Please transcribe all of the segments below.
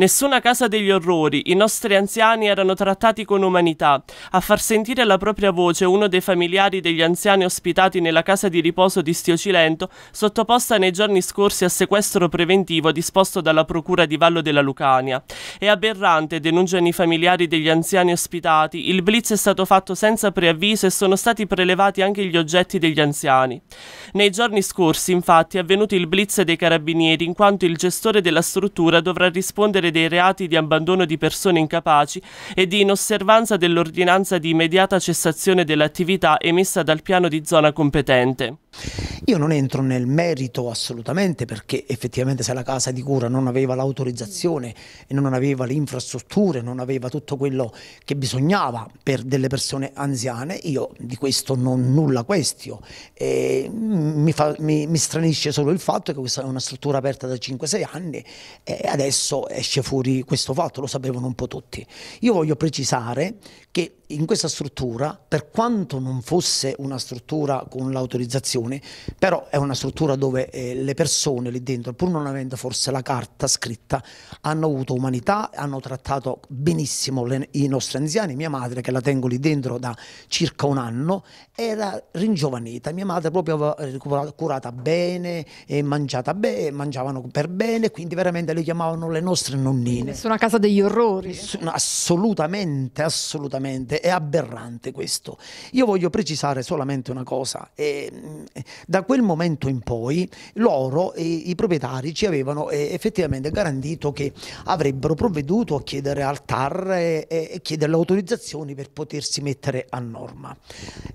Nessuna casa degli orrori, i nostri anziani erano trattati con umanità. A far sentire la propria voce uno dei familiari degli anziani ospitati nella casa di riposo di Stiocilento, sottoposta nei giorni scorsi a sequestro preventivo disposto dalla Procura di Vallo della Lucania. È aberrante, denunciano i familiari degli anziani ospitati, il blitz è stato fatto senza preavviso e sono stati prelevati anche gli oggetti degli anziani. Nei giorni scorsi, infatti, è avvenuto il blitz dei carabinieri in quanto il gestore della struttura dovrà rispondere commettere dei reati di abbandono di persone incapaci e di inosservanza dell'ordinanza di immediata cessazione dell'attività emessa dal piano di zona competente. Io non entro nel merito assolutamente perché effettivamente se la casa di cura non aveva l'autorizzazione e non aveva le infrastrutture, non aveva tutto quello che bisognava per delle persone anziane, io di questo non nulla questio. Mi, fa, mi, mi, stranisce solo il fatto che questa è una struttura aperta da 5-6 anni e adesso esce fuori questo fatto, lo sapevano un po' tutti. Io voglio precisare che in questa struttura, per quanto non fosse una struttura con l'autorizzazione, persone, però è una struttura dove eh, le persone lì dentro, pur non avendo forse la carta scritta, hanno avuto umanità, hanno trattato benissimo le, i nostri anziani. Mia madre, che la tengo lì dentro da circa un anno, era ringiovanita. Mia madre proprio aveva curata bene e mangiata bene, mangiavano per bene, quindi veramente le chiamavano le nostre nonnine. Sono a casa degli orrori. Sono assolutamente, assolutamente, è aberrante questo. Io voglio precisare solamente una cosa, e ehm, eh, da quel momento in poi loro e i proprietari ci avevano eh, effettivamente garantito che avrebbero provveduto a chiedere al TAR e, chiedere le autorizzazioni per potersi mettere a norma.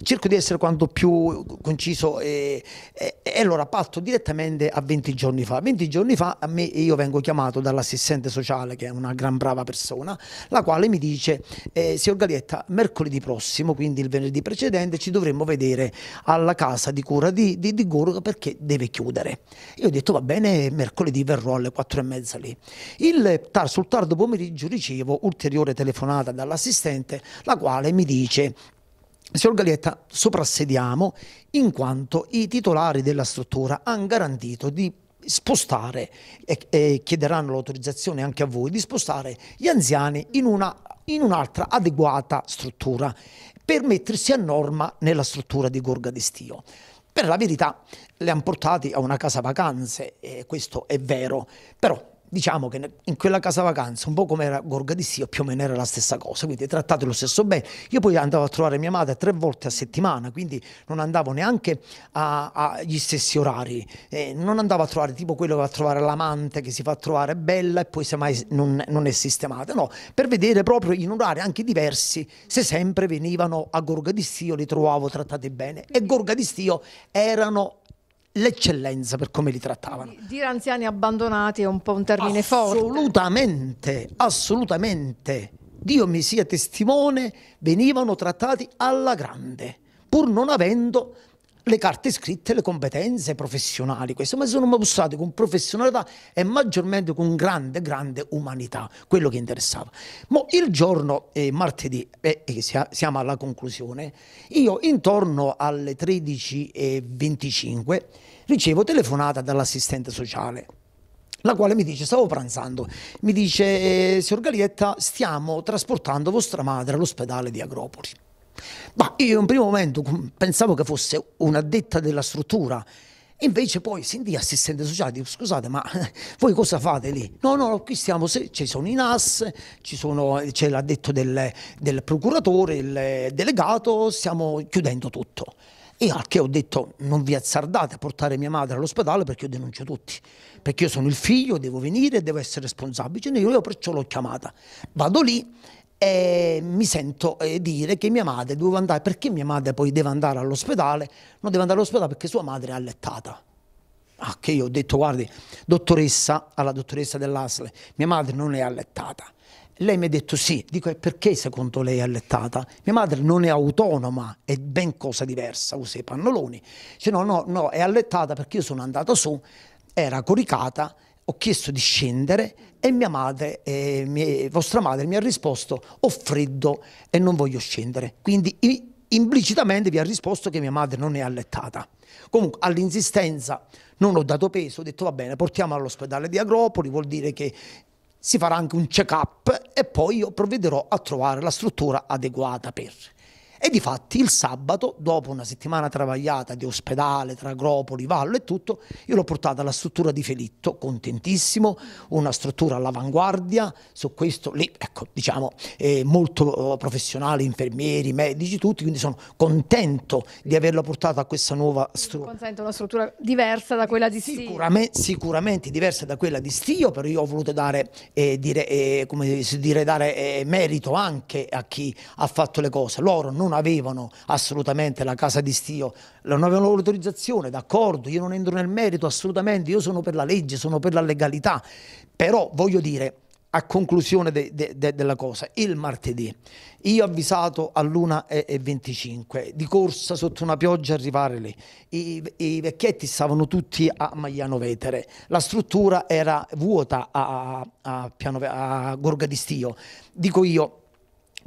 Cerco di essere quanto più conciso eh, e, e allora parto direttamente a 20 giorni fa. 20 giorni fa a me io vengo chiamato dall'assistente sociale che è una gran brava persona, la quale mi dice eh, signor Galietta mercoledì prossimo, quindi il venerdì precedente, ci dovremmo vedere alla casa di cura un'ora di, di, di Gurga perché deve chiudere. Io ho detto va bene, mercoledì verrò alle quattro e mezza lì. Il, tar, sul tardo pomeriggio ricevo ulteriore telefonata dall'assistente, la quale mi dice Signor Galietta, soprassediamo in quanto i titolari della struttura hanno garantito di spostare e, e chiederanno l'autorizzazione anche a voi di spostare gli anziani in, una, in un'altra adeguata struttura per mettersi a norma nella struttura di Gorga di Stio. Per la verità, le hanno portati a una casa vacanze, e questo è vero, però diciamo che in quella casa vacanza, un po' come era Gorga di Sio, più o meno era la stessa cosa, quindi trattate lo stesso bene. Io poi andavo a trovare mia madre tre volte a settimana, quindi non andavo neanche agli stessi orari, eh, non andavo a trovare tipo quello che va a trovare l'amante che si fa trovare bella e poi semmai non, non è sistemata, no, per vedere proprio in orari anche diversi se sempre venivano a Gorga di Sio, li trovavo trattati bene e Gorga di Sio erano l'eccellenza per come li trattavano. Dire anziani abbandonati è un po' un termine assolutamente, forte. Assolutamente, assolutamente. Dio mi sia testimone, venivano trattati alla grande, pur non avendo le carte scritte, le competenze professionali, questo, ma sono mostrate con professionalità e maggiormente con grande, grande umanità, quello che interessava. Ma il giorno eh, martedì, eh, eh siamo alla conclusione, io intorno alle 13.25 ricevo telefonata dall'assistente sociale la quale mi dice, stavo pranzando, mi dice, eh, signor Galietta, stiamo trasportando vostra madre all'ospedale di Agropoli. Ma io in un primo momento pensavo che fosse una detta della struttura, Invece poi sentì assistente sociale, dico scusate ma voi cosa fate lì? No, no, qui stiamo, ci sono i NAS, c'è l'addetto del, del, procuratore, il delegato, stiamo chiudendo tutto. E al che ho detto non vi azzardate a portare mia madre all'ospedale perché io denuncio tutti, perché io sono il figlio, devo venire, devo essere responsabile, io perciò l'ho chiamata. Vado lì e mi sento eh, dire che mia madre doveva andare, perché mia madre poi deve andare all'ospedale? Non deve andare all'ospedale perché sua madre è allettata. Ah, che io ho detto, guardi, dottoressa, alla dottoressa dell'ASLE, mia madre non è allettata. Lei mi ha detto sì, dico e perché secondo lei è allettata? Mia madre non è autonoma, è ben cosa diversa, usa i pannoloni. Dice no, no, no, è allettata perché io sono andata su, era coricata, ho chiesto di scendere e mia madre, eh, mia, vostra madre mi ha risposto ho freddo e non voglio scendere. Quindi implicitamente vi ha risposto che mia madre non è allettata. Comunque all'insistenza non ho dato peso, ho detto va bene, portiamo all'ospedale di Agropoli, vuol dire che si farà anche un check up e poi io provvederò a trovare la struttura adeguata per. E di fatti il sabato, dopo una settimana travagliata di ospedale, tra Agropoli, Vallo e tutto, io l'ho portata alla struttura di Felitto, contentissimo, una struttura all'avanguardia, su questo lì, ecco, diciamo, eh, molto eh, professionale, infermieri, medici, tutti, quindi sono contento di averla portata a questa nuova struttura. Consente una struttura diversa da quella di Stio. Sicuramente, sicuramente diversa da quella di Stio, però io ho voluto dare, eh, dire, eh, come dire, dare eh, merito anche a chi ha fatto le cose. Loro non non avevano assolutamente la casa di stio, non avevano l'autorizzazione, d'accordo, io non entro nel merito assolutamente, io sono per la legge, sono per la legalità, però voglio dire a conclusione de, de, de della cosa, il martedì, io ho avvisato all'1.25 di corsa sotto una pioggia arrivare lì, I, i vecchietti stavano tutti a Magliano Vetere, la struttura era vuota a, a, a, a Gorga di Stio, dico io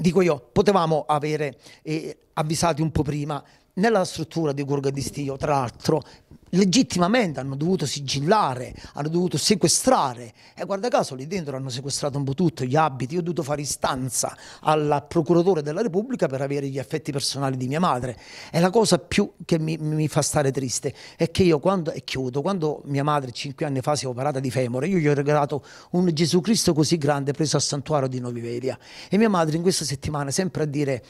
dico io, potevamo avere eh, avvisati un po' prima nella struttura di Gorga di Stio, tra l'altro, legittimamente hanno dovuto sigillare, hanno dovuto sequestrare e guarda caso lì dentro hanno sequestrato un po' tutto, gli abiti, io ho dovuto fare istanza al procuratore della Repubblica per avere gli affetti personali di mia madre e la cosa più che mi, mi fa stare triste è che io quando, e chiudo, quando mia madre cinque anni fa si è operata di femore, io gli ho regalato un Gesù Cristo così grande preso al santuario di Noviveria e mia madre in questa settimana sempre a dire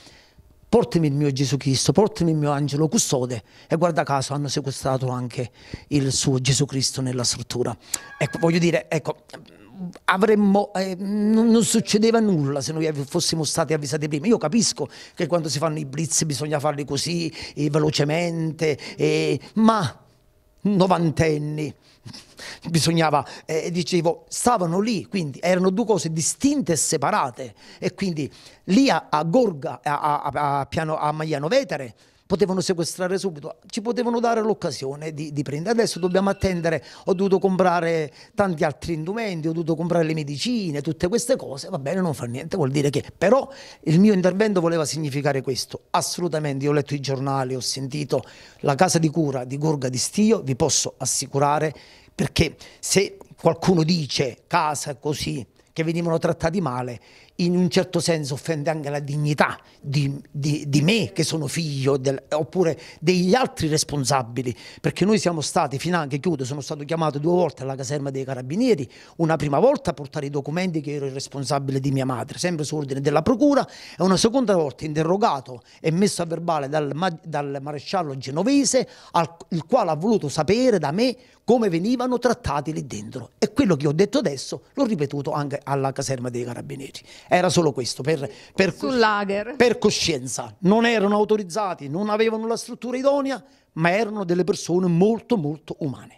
portami il mio Gesù Cristo, portami il mio angelo custode e guarda caso hanno sequestrato anche il suo Gesù Cristo nella struttura. Ecco, voglio dire, ecco, avremmo, eh, non, non, succedeva nulla se noi fossimo stati avvisati prima. Io capisco che quando si fanno i blitz bisogna farli così, eh, velocemente, eh, ma novantenni bisognava, eh, dicevo, stavano lì, quindi erano due cose distinte e separate. E quindi lì a, a Gorga, a, a, a, Piano, a Magliano Vetere, potevano sequestrare subito, ci potevano dare l'occasione di, di prendere. Adesso dobbiamo attendere, ho dovuto comprare tanti altri indumenti, ho dovuto comprare le medicine, tutte queste cose, va bene, non fa niente, vuol dire che però il mio intervento voleva significare questo, assolutamente, io ho letto i giornali, ho sentito la casa di cura di Gorga di Stio, vi posso assicurare perché se qualcuno dice casa così, che venivano trattati male, in un certo senso offende anche la dignità di, di, di me che sono figlio del, oppure degli altri responsabili perché noi siamo stati fino anche chiudo sono stato chiamato due volte alla caserma dei carabinieri una prima volta a portare i documenti che ero il responsabile di mia madre sempre su ordine della procura e una seconda volta interrogato e messo a verbale dal, dal maresciallo genovese al, il quale ha voluto sapere da me come venivano trattati lì dentro e quello che ho detto adesso l'ho ripetuto anche alla caserma dei carabinieri era solo questo, per, per, cos- per coscienza. Non erano autorizzati, non avevano la struttura idonea, ma erano delle persone molto molto umane.